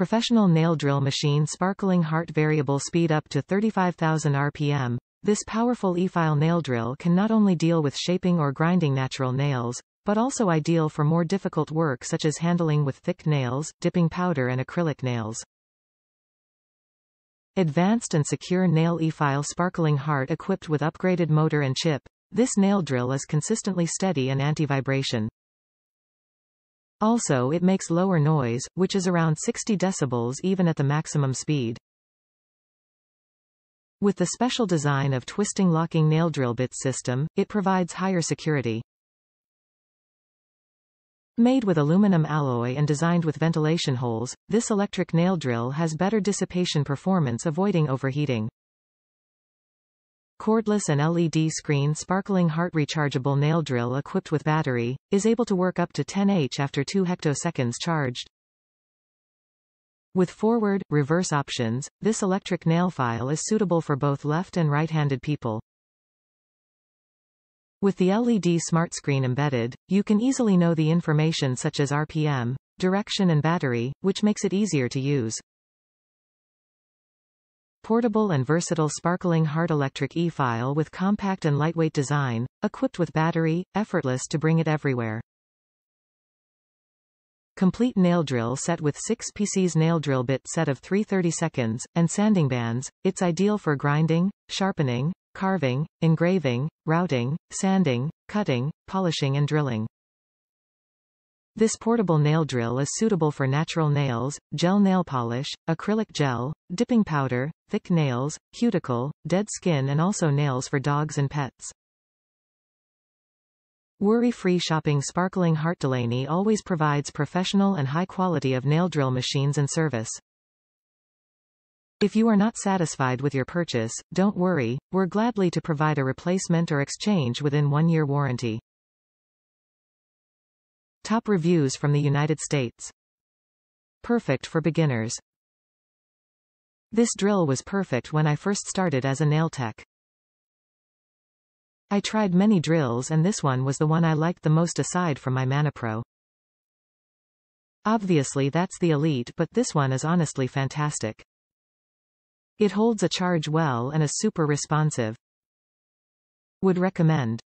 professional nail drill machine sparkling heart variable speed up to 35,000 RPM. This powerful e-file nail drill can not only deal with shaping or grinding natural nails, but also ideal for more difficult work such as handling with thick nails, dipping powder and acrylic nails. Advanced and secure nail e-file sparkling heart equipped with upgraded motor and chip, this nail drill is consistently steady and anti-vibration. Also it makes lower noise, which is around 60 decibels even at the maximum speed. With the special design of twisting locking nail drill bit system, it provides higher security. Made with aluminum alloy and designed with ventilation holes, this electric nail drill has better dissipation performance avoiding overheating cordless and LED screen sparkling heart rechargeable nail drill equipped with battery, is able to work up to 10H after 2 hectoseconds charged. With forward, reverse options, this electric nail file is suitable for both left and right-handed people. With the LED smart screen embedded, you can easily know the information such as RPM, direction and battery, which makes it easier to use portable and versatile sparkling hard electric e-file with compact and lightweight design, equipped with battery, effortless to bring it everywhere. Complete nail drill set with 6 PC's nail drill bit set of 330 seconds, and sanding bands, it's ideal for grinding, sharpening, carving, engraving, routing, sanding, cutting, polishing and drilling. This portable nail drill is suitable for natural nails, gel nail polish, acrylic gel, dipping powder, thick nails, cuticle, dead skin and also nails for dogs and pets. Worry-free shopping Sparkling Heart Delaney always provides professional and high quality of nail drill machines and service. If you are not satisfied with your purchase, don't worry, we're gladly to provide a replacement or exchange within one year warranty. Top reviews from the United States. Perfect for beginners. This drill was perfect when I first started as a nail tech. I tried many drills and this one was the one I liked the most aside from my Manipro. Obviously that's the elite but this one is honestly fantastic. It holds a charge well and is super responsive. Would recommend.